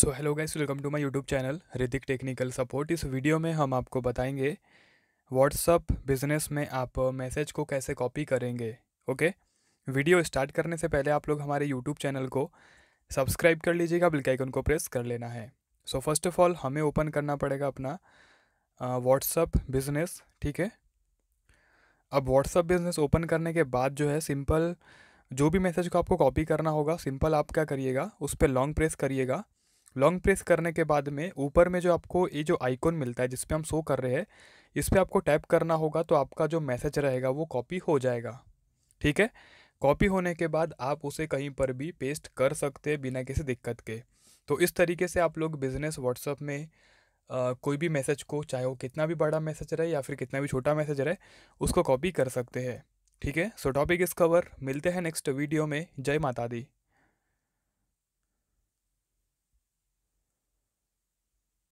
so hello guys welcome to my YouTube channel Hrithik technical support इस video में हम आपको बताएंगे व्हाट्सअप बिजनेस में आप मैसेज uh, को कैसे कॉपी करेंगे ओके वीडियो स्टार्ट करने से पहले आप लोग हमारे यूट्यूब चैनल को सब्सक्राइब कर लीजिएगा बिल्कुल आइकन को प्रेस कर लेना है सो फर्स्ट ऑफ ऑल हमें ओपन करना पड़ेगा अपना व्हाट्सअप uh, बिजनेस ठीक है अब व्हाट्सअप बिजनेस ओपन करने के बाद जो है सिंपल जो भी मैसेज को आपको कॉपी करना होगा सिंपल आप क्या करिएगा उस पर लॉन्ग प्रेस करिएगा लॉन्ग प्रेस करने के बाद में ऊपर में जो आपको ये जो आइकॉन मिलता है जिसपे हम शो कर रहे हैं इस पर आपको टैप करना होगा तो आपका जो मैसेज रहेगा वो कॉपी हो जाएगा ठीक है कॉपी होने के बाद आप उसे कहीं पर भी पेस्ट कर सकते हैं बिना किसी दिक्कत के तो इस तरीके से आप लोग बिज़नेस व्हाट्सअप में Uh, कोई भी मैसेज को चाहे वो कितना भी बड़ा मैसेज रहे या फिर कितना भी छोटा मैसेज रहे उसको कॉपी कर सकते हैं ठीक है सो टॉपिक इस कवर मिलते हैं नेक्स्ट वीडियो में जय माता दी